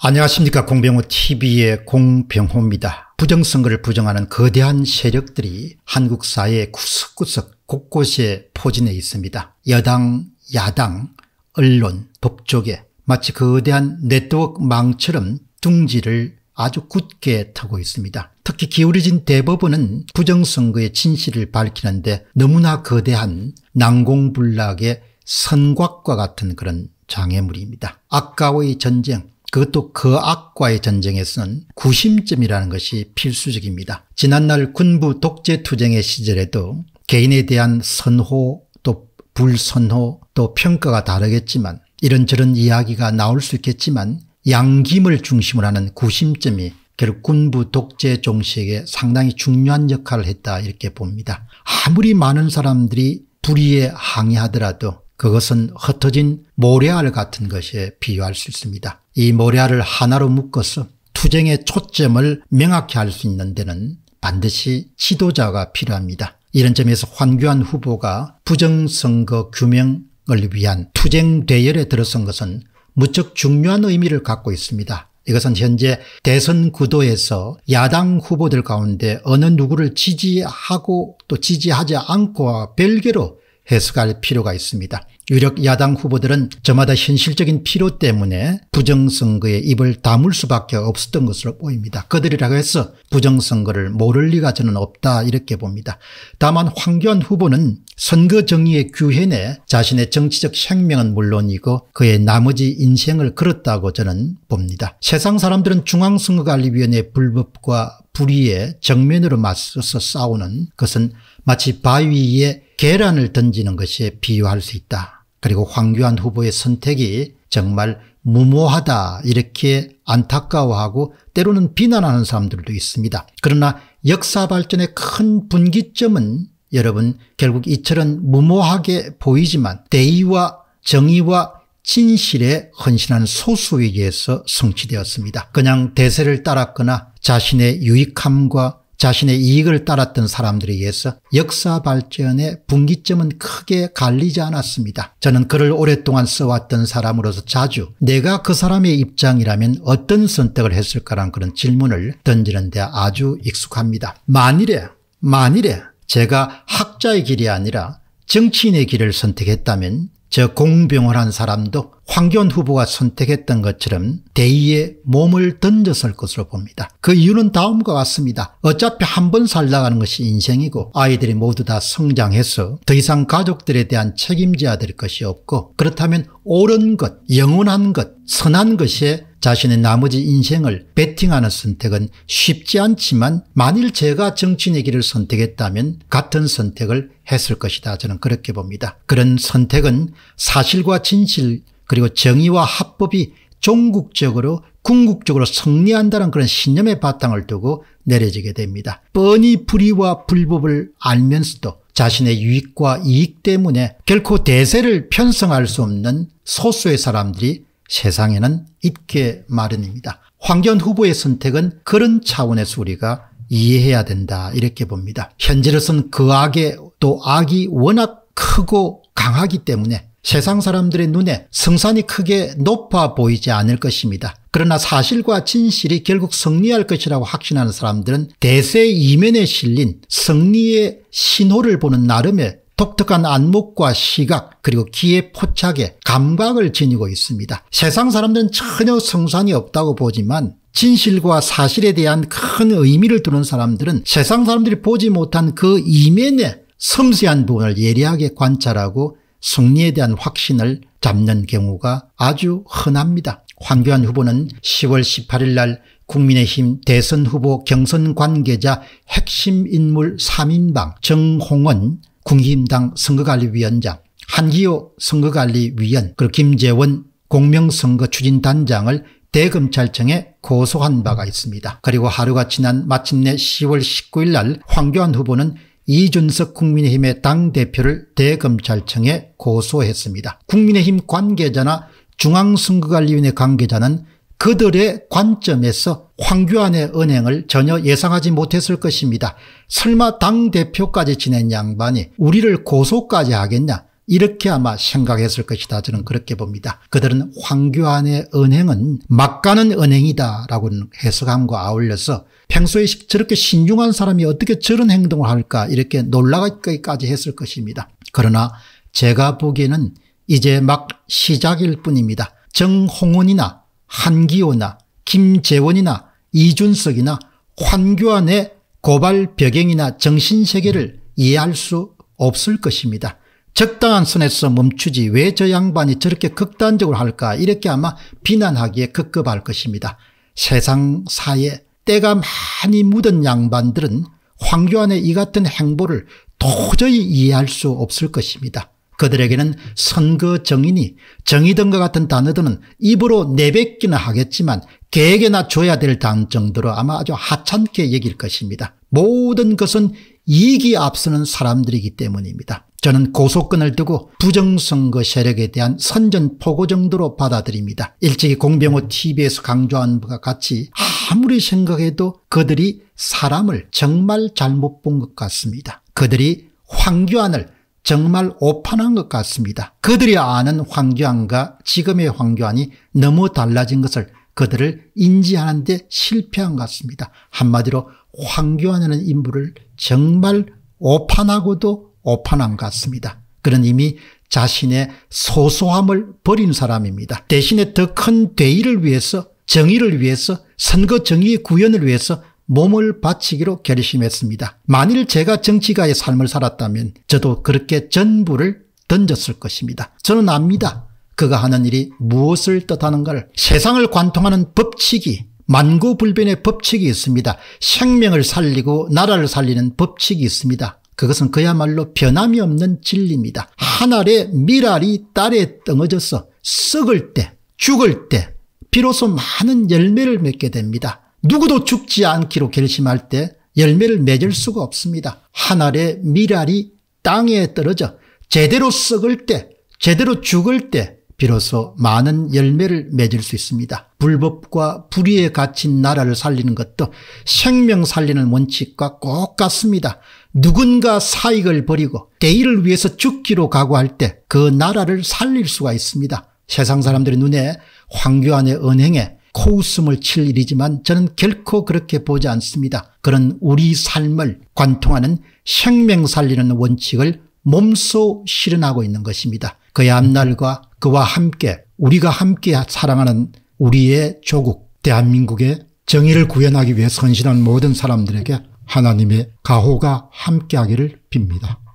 안녕하십니까 공병호TV의 공병호입니다. 부정선거를 부정하는 거대한 세력들이 한국 사회 구석구석 곳곳에 포진해 있습니다. 여당, 야당, 언론, 법조계 마치 거대한 네트워크 망처럼 둥지를 아주 굳게 타고 있습니다. 특히 기울어진 대법원은 부정선거의 진실을 밝히는데 너무나 거대한 난공불락의 선곽과 같은 그런 장애물입니다. 아까워의 전쟁, 그것도 그 악과의 전쟁에서는 구심점이라는 것이 필수적입니다. 지난날 군부 독재투쟁의 시절에도 개인에 대한 선호 또 불선호 또 평가가 다르겠지만 이런저런 이야기가 나올 수 있겠지만 양김을 중심으로 하는 구심점이 결국 군부 독재 종식에 상당히 중요한 역할을 했다 이렇게 봅니다. 아무리 많은 사람들이 불의에 항의하더라도 그것은 흩어진 모래알 같은 것에 비유할 수 있습니다. 이 모래알을 하나로 묶어서 투쟁의 초점을 명확히 할 수 있는 데는 반드시 지도자가 필요합니다. 이런 점에서 황교안 후보가 부정선거 규명을 위한 투쟁 대열에 들어선 것은 무척 중요한 의미를 갖고 있습니다. 이것은 현재 대선 구도에서 야당 후보들 가운데 어느 누구를 지지하고 또 지지하지 않고와 별개로 해석할 필요가 있습니다. 유력 야당 후보들은 저마다 현실적인 필요 때문에 부정선거에 입을 다물 수밖에 없었던 것으로 보입니다. 그들이라고 해서 부정선거를 모를 리가 저는 없다 이렇게 봅니다. 다만 황교안 후보는 선거 정의의 규현내 자신의 정치적 생명은 물론이고 그의 나머지 인생을 그었다고 저는 봅니다. 세상 사람들은 중앙선거관리위원회 불법과 불의에 정면으로 맞서서 싸우는 것은 마치 바위 위에 계란을 던지는 것에 비유할 수 있다. 그리고 황교안 후보의 선택이 정말 무모하다 이렇게 안타까워하고 때로는 비난하는 사람들도 있습니다. 그러나 역사 발전의 큰 분기점은 여러분 결국 이처럼 무모하게 보이지만 대의와 정의와 진실에 헌신한 소수에게서 성취되었습니다. 그냥 대세를 따랐거나 자신의 유익함과 자신의 이익을 따랐던 사람들에 의해서 역사 발전의 분기점은 크게 갈리지 않았습니다. 저는 글을 오랫동안 써왔던 사람으로서 자주 내가 그 사람의 입장이라면 어떤 선택을 했을까란 그런 질문을 던지는 데 아주 익숙합니다. 만일에 만일에 제가 학자의 길이 아니라 정치인의 길을 선택했다면 저공병을한 사람도 황교안 후보가 선택했던 것처럼 대의에 몸을 던졌을 것으로 봅니다. 그 이유는 다음과 같습니다. 어차피 한 번 살다가는 것이 인생이고 아이들이 모두 다 성장해서 더 이상 가족들에 대한 책임져야 될 것이 없고 그렇다면 옳은 것, 영원한 것, 선한 것에 자신의 나머지 인생을 베팅하는 선택은 쉽지 않지만 만일 제가 정치인의 길을 선택했다면 같은 선택을 했을 것이다. 저는 그렇게 봅니다. 그런 선택은 사실과 진실 그리고 정의와 합법이 종국적으로 궁극적으로 승리한다는 그런 신념의 바탕을 두고 내려지게 됩니다. 뻔히 불의와 불법을 알면서도 자신의 유익과 이익 때문에 결코 대세를 편성할 수 없는 소수의 사람들이 세상에는 있게 마련입니다. 황교안 후보의 선택은 그런 차원에서 우리가 이해해야 된다 이렇게 봅니다. 현재로선 그 악의 또 악이 워낙 크고 강하기 때문에 세상 사람들의 눈에 성산이 크게 높아 보이지 않을 것입니다. 그러나 사실과 진실이 결국 승리할 것이라고 확신하는 사람들은 대세 이면에 실린 승리의 신호를 보는 나름의 독특한 안목과 시각 그리고 기의 포착에 감각을 지니고 있습니다. 세상 사람들은 전혀 성산이 없다고 보지만 진실과 사실에 대한 큰 의미를 두는 사람들은 세상 사람들이 보지 못한 그이면에 섬세한 부분을 예리하게 관찰하고 승리에 대한 확신을 잡는 경우가 아주 흔합니다. 황교안 후보는 10월 18일 날 국민의힘 대선 후보 경선 관계자 핵심 인물 3인방 정홍원 국민의힘당 선거관리위원장 한기호 선거관리위원 그리고 김재원 공명선거추진단장을 대검찰청에 고소한 바가 있습니다. 그리고 하루가 지난 마침내 10월 19일 날 황교안 후보는 이준석 국민의힘의 당대표를 대검찰청에 고소했습니다. 국민의힘 관계자나 중앙선거관리위원회 관계자는 그들의 관점에서 황교안의 은행을 전혀 예상하지 못했을 것입니다. 설마 당대표까지 지낸 양반이 우리를 고소까지 하겠냐 이렇게 아마 생각했을 것이다 저는 그렇게 봅니다. 그들은 황교안의 은행은 막가는 은행이다 라고 해석함과 아울려서 평소에 저렇게 신중한 사람이 어떻게 저런 행동을 할까 이렇게 놀라기까지 했을 것입니다. 그러나 제가 보기에는 이제 막 시작일 뿐입니다. 정홍원이나 한기호나 김재원이나 이준석이나 황교안의 고발 벽행이나 정신세계를 이해할 수 없을 것입니다. 적당한 선에서 멈추지 왜 저 양반이 저렇게 극단적으로 할까 이렇게 아마 비난하기에 급급할 것입니다. 세상 사에 때가 많이 묻은 양반들은 황교안의 이 같은 행보를 도저히 이해할 수 없을 것입니다. 그들에게는 선거 정인이 정의등과 같은 단어들은 입으로 내뱉기는 하겠지만 개에게나 줘야 될당 정도로 아마 아주 하찮게 여길 것입니다. 모든 것은 이익이 앞서는 사람들이기 때문입니다. 저는 고소권을 두고 부정선거 세력에 대한 선전포고 정도로 받아들입니다. 일찍이 공병호 TV에서 강조한 바와 같이 아무리 생각해도 그들이 사람을 정말 잘못 본 것 같습니다. 그들이 황교안을 정말 오판한 것 같습니다. 그들이 아는 황교안과 지금의 황교안이 너무 달라진 것을 그들을 인지하는 데 실패한 것 같습니다. 한마디로 황교안이라는 인물을 정말 오판하고도 오판함 같습니다. 그는 이미 자신의 소소함을 버린 사람입니다. 대신에 더 큰 대의를 위해서 정의를 위해서 선거 정의의 구현을 위해서 몸을 바치기로 결심했습니다. 만일 제가 정치가의 삶을 살았다면 저도 그렇게 전부를 던졌을 것입니다. 저는 압니다. 그가 하는 일이 무엇을 뜻하는가를 세상을 관통하는 법칙이 만고불변의 법칙이 있습니다. 생명을 살리고 나라를 살리는 법칙이 있습니다. 그것은 그야말로 변함이 없는 진리입니다. 하늘의 미랄이 딸에 떨어져서 썩을 때 죽을 때 비로소 많은 열매를 맺게 됩니다. 누구도 죽지 않기로 결심할 때 열매를 맺을 수가 없습니다. 하늘의 미랄이 땅에 떨어져 제대로 썩을 때 제대로 죽을 때 비로소 많은 열매를 맺을 수 있습니다. 불법과 불의에 갇힌 나라를 살리는 것도 생명 살리는 원칙과 꼭 같습니다. 누군가 사익을 버리고 대의를 위해서 죽기로 각오할 때 그 나라를 살릴 수가 있습니다. 세상 사람들의 눈에 황교안의 은행에 코웃음을 칠 일이지만 저는 결코 그렇게 보지 않습니다. 그런 우리 삶을 관통하는 생명 살리는 원칙을 몸소 실현하고 있는 것입니다. 그의 앞날과 그와 함께 우리가 함께 사랑하는 우리의 조국 대한민국의 정의를 구현하기 위해 선신한 모든 사람들에게 하나님의 가호가 함께하기를 빕니다.